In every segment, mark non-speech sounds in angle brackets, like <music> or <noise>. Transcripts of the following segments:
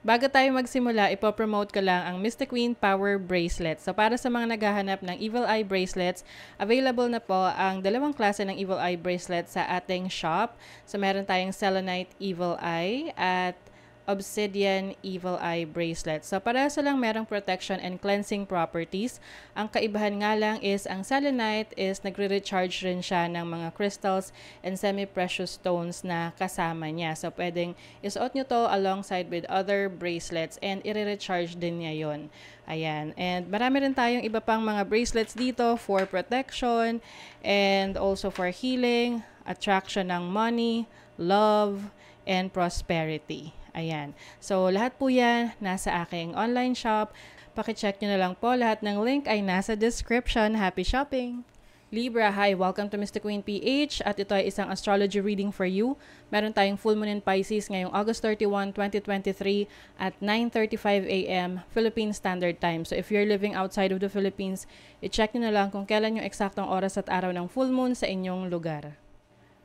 Bago tayo magsimula, ipopromote ko lang ang Mystic Queen Power Bracelet. So para sa mga naghahanap ng Evil Eye Bracelets, available na po ang dalawang klase ng Evil Eye Bracelet sa ating shop. So meron tayong Selenite Evil Eye at Obsidian Evil Eye Bracelet. So, para sa lang merong protection and cleansing properties. Ang kaibahan nga lang is ang selenite is nagre-recharge rin siya ng mga crystals and semi-precious stones na kasama niya. So, pwedeng isuot nyo to alongside with other bracelets and i-recharge din niya yon. Ayan. And marami rin tayong iba pang mga bracelets dito for protection and also for healing, attraction ng money, love, and prosperity. Ayan. So, lahat po yan nasa aking online shop. Pakicheck nyo na lang po. Lahat ng link ay nasa description. Happy shopping! Libra, hi! Welcome to Mr. Queen PH at ito ay isang astrology reading for you. Meron tayong full moon in Pisces ngayong August 31, 2023 at 9.35 a.m. Philippine Standard Time. So if you're living outside of the Philippines, i-check nyo na lang kung kailan yung eksaktong oras at araw ng full moon sa inyong lugar.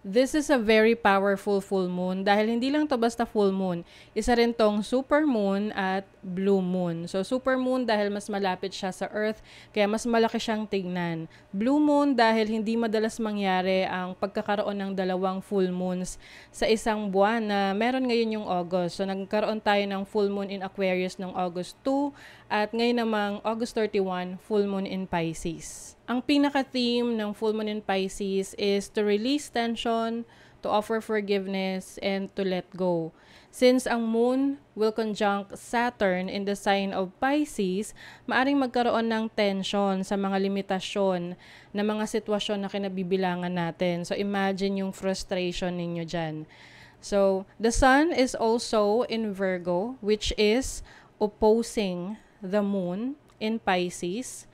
This is a very powerful full moon dahil hindi lang to basta full moon. Isa rin tong super moon at blue moon. So super moon dahil mas malapit siya sa earth kaya mas malaki siyang tingnan. Blue moon dahil hindi madalas mangyari ang pagkakaroon ng dalawang full moons sa isang buwan na meron ngayon yung August. So nagkaroon tayo ng full moon in Aquarius noong August 2 at ngayon namang August 31 full moon in Pisces. Ang pinaka-theme ng full moon in Pisces is to release tension, to offer forgiveness, and to let go. Since ang moon will conjunct Saturn in the sign of Pisces, maaring magkaroon ng tension sa mga limitasyon na mga sitwasyon na kinabibilangan natin. So imagine yung frustration ninyo dyan. So the sun is also in Virgo, which is opposing the moon in Pisces.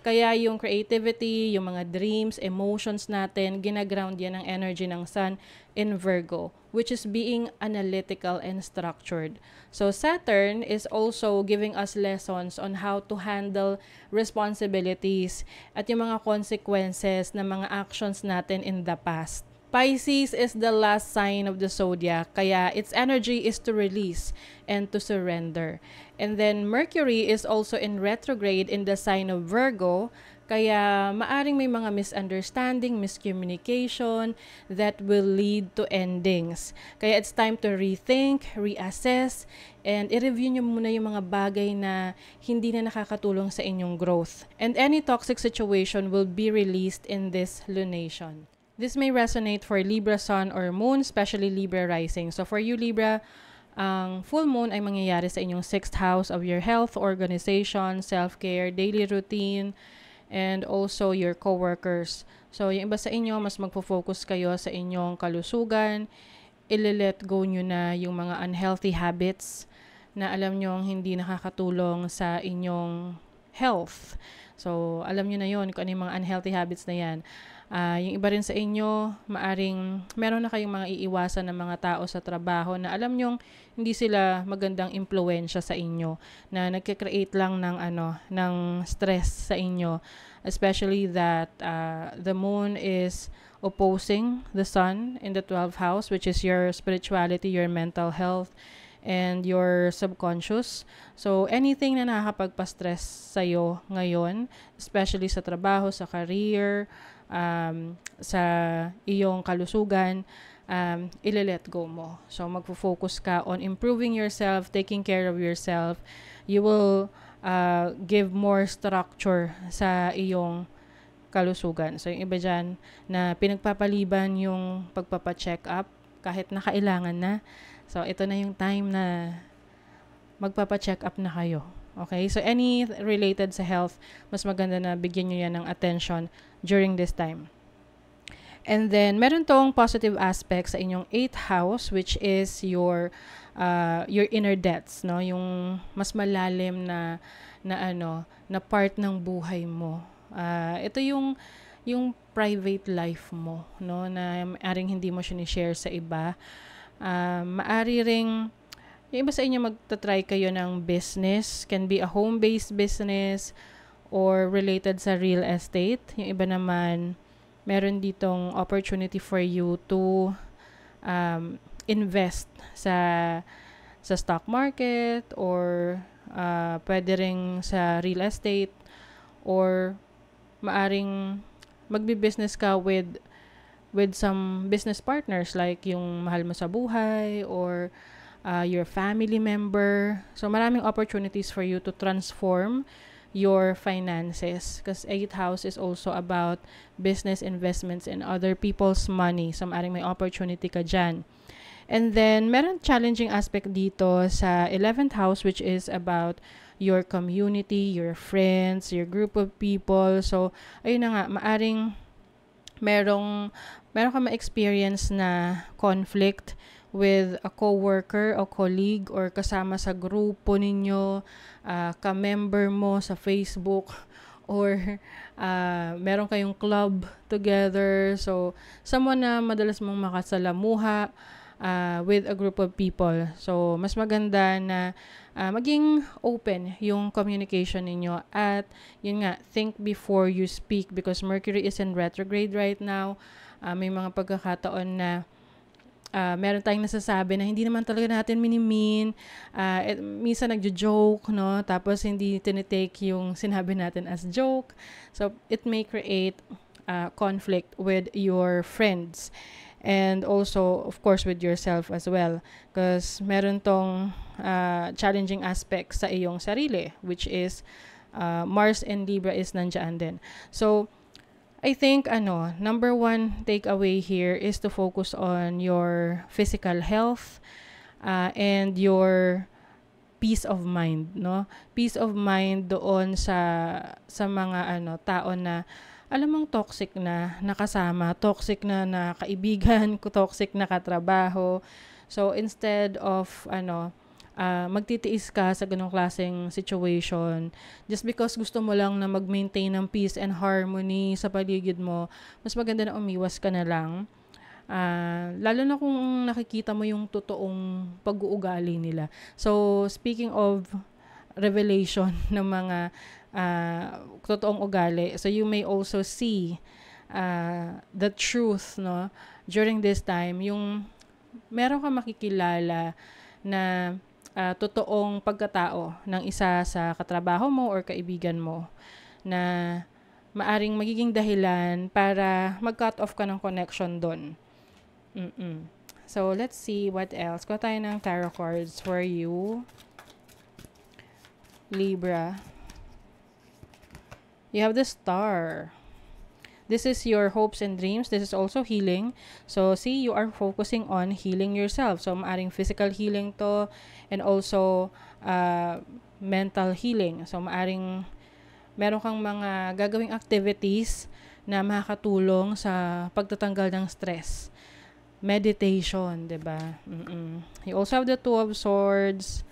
Kaya yung creativity, yung mga dreams, emotions natin, ginaground yan ng energy ng Sun in Virgo, which is being analytical and structured. So Saturn is also giving us lessons on how to handle responsibilities at yung mga consequences ng mga actions natin in the past. Pisces is the last sign of the zodiac, kaya its energy is to release and to surrender. And then Mercury is also in retrograde in the sign of Virgo, kaya maaring may mga misunderstanding, miscommunication that will lead to endings. Kaya it's time to rethink, reassess, and i-review nyo muna yung mga bagay na hindi na nakakatulong sa inyong growth. And any toxic situation will be released in this lunation. This may resonate for Libra Sun or Moon, especially Libra Rising. So for you Libra, ang full moon ay mangyayari sa inyong sixth house of your health, organization, self-care, daily routine, and also your coworkers. So, yung iba sa inyo, mas magpo-focus kayo sa inyong kalusugan. Ile-let go nyo na yung mga unhealthy habits na alam nyo hindi nakakatulong sa inyong health. So, alam nyo na yon kung ano yung mga unhealthy habits na yan. Uh, yung iba rin sa inyo, maaring meron na kayong mga iiwasan ng mga tao sa trabaho na alam nyong hindi sila magandang impluensya sa inyo na nagke-create lang ng ano ng stress sa inyo especially that uh, the moon is opposing the sun in the 12th house which is your spirituality, your mental health, and your subconscious. So, anything na nakakapagpa-stress sa'yo ngayon, especially sa trabaho, sa career, um, sa iyong kalusugan, um, ile-let go mo. So, magfo-focus ka on improving yourself, taking care of yourself. You will uh, give more structure sa iyong kalusugan. So, yung iba dyan na pinagpapaliban yung pagpapacheck up kahit na kailangan na So, ito na yung time na magpapa-check up na kayo. Okay? So, any related sa health, mas maganda na bigyan nyo yan ng attention during this time. And then, meron tong positive aspect sa inyong 8th house, which is your uh, your inner debts, no? Yung mas malalim na na ano, na part ng buhay mo. Uh, ito yung yung private life mo, no? Na um, aring hindi mo siya ni-share sa iba. Uh, maari ring yung iba sa inyo magta-try kayo ng business. Can be a home-based business or related sa real estate. Yung iba naman, meron ditong opportunity for you to um, invest sa sa stock market or uh, pwede rin sa real estate or maaring magbi-business ka with with some business partners like yung mahal mo sa buhay or uh, your family member. So maraming opportunities for you to transform your finances because 8th house is also about business investments and other people's money. So maaaring may opportunity ka dyan. And then meron challenging aspect dito sa 11th house which is about your community, your friends, your group of people. So ayun na nga, maaring merong meron kang ma-experience na conflict with a coworker o colleague or kasama sa grupo ninyo, uh, ka-member mo sa Facebook <laughs> or uh, meron kayong club together. So, someone na madalas mong makasalamuha, uh, with a group of people. So, mas maganda na uh, maging open yung communication ninyo at yun nga, think before you speak because Mercury is in retrograde right now. Uh, may mga pagkakataon na uh, meron tayong nasasabi na hindi naman talaga natin minimin. Uh, et, eh, minsan nagjo-joke, no? Tapos hindi tinitake yung <laughs> sinabi natin as joke. So, it may create uh, conflict with your friends and also of course with yourself as well because meron tong uh, challenging aspects sa iyong sarili which is uh, Mars and Libra is nandiyan din. So I think ano, number one takeaway here is to focus on your physical health uh, and your peace of mind, no? Peace of mind doon sa sa mga ano tao na alam mong toxic na nakasama, toxic na na kaibigan, toxic na katrabaho. So instead of ano, uh, magtitiis ka sa ganong klaseng situation just because gusto mo lang na mag-maintain ng peace and harmony sa paligid mo, mas maganda na umiwas ka na lang. Uh, lalo na kung nakikita mo yung totoong pag-uugali nila. So, speaking of revelation <laughs> ng mga uh, totoong ugali. So you may also see uh, the truth no during this time yung meron ka makikilala na uh, totoong pagkatao ng isa sa katrabaho mo or kaibigan mo na maaring magiging dahilan para mag-cut off ka ng connection doon. mm So, let's see what else. Kuha tayo ng tarot cards for you. Libra. You have the star. This is your hopes and dreams. This is also healing. So, see, you are focusing on healing yourself. So, maaring physical healing to and also uh, mental healing. So, maaring adding meron kang mga gagawing activities na makakatulong sa pagtatanggal ng stress. Meditation, 'di ba? Mm. You also have the Two of Swords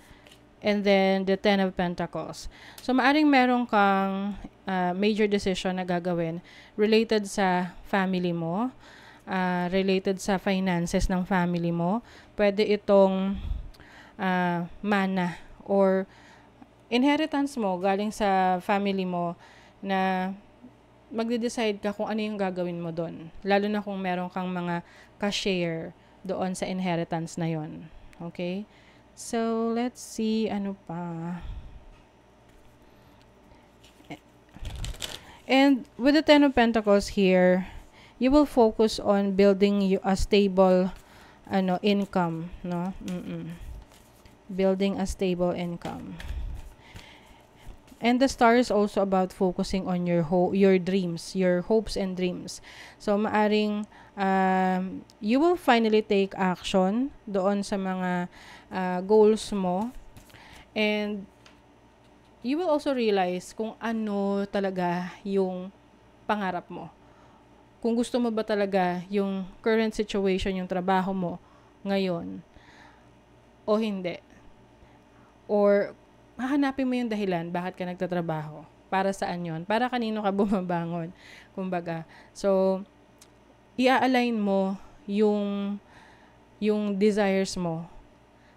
and then the Ten of Pentacles. So, maaring meron kang uh, major decision na gagawin related sa family mo, uh, related sa finances ng family mo. Pwede itong uh, mana or inheritance mo galing sa family mo na magde-decide ka kung ano yung gagawin mo doon. Lalo na kung meron kang mga ka-share doon sa inheritance na yon. Okay? So, let's see ano pa. And with the Ten of Pentacles here, you will focus on building you a stable ano income, no? Mm -mm. Building a stable income. And the star is also about focusing on your ho- your dreams, your hopes and dreams. So maaring um, you will finally take action doon sa mga uh, goals mo. And you will also realize kung ano talaga yung pangarap mo. Kung gusto mo ba talaga yung current situation, yung trabaho mo ngayon o hindi. Or hahanapin mo yung dahilan bakit ka nagtatrabaho. Para saan yon Para kanino ka <laughs> bumabangon. Kumbaga. So, i-align mo yung yung desires mo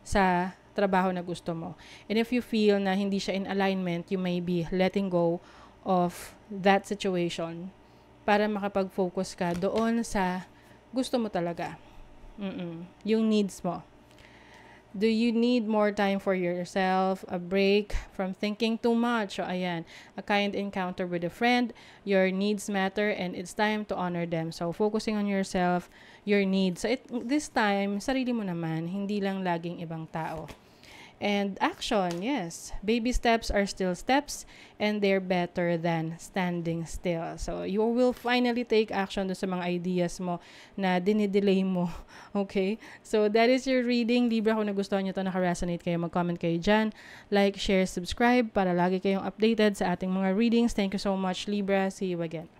sa trabaho na gusto mo. And if you feel na hindi siya in alignment, you may be letting go of that situation para makapag-focus ka doon sa gusto mo talaga. Mm-mm. Yung needs mo. Do you need more time for yourself, a break from thinking too much? So, ayan, a kind encounter with a friend, your needs matter, and it's time to honor them. So, focusing on yourself, your needs. So, it, this time, sarili mo naman, hindi lang laging ibang tao and action. Yes, baby steps are still steps and they're better than standing still. So you will finally take action sa mga ideas mo na dinidelay mo. <laughs> Okay? So that is your reading. Libra, kung nagustuhan nyo to, nakaresonate kayo, mag-comment kayo dyan. Like, share, subscribe para lagi kayong updated sa ating mga readings. Thank you so much, Libra. See you again.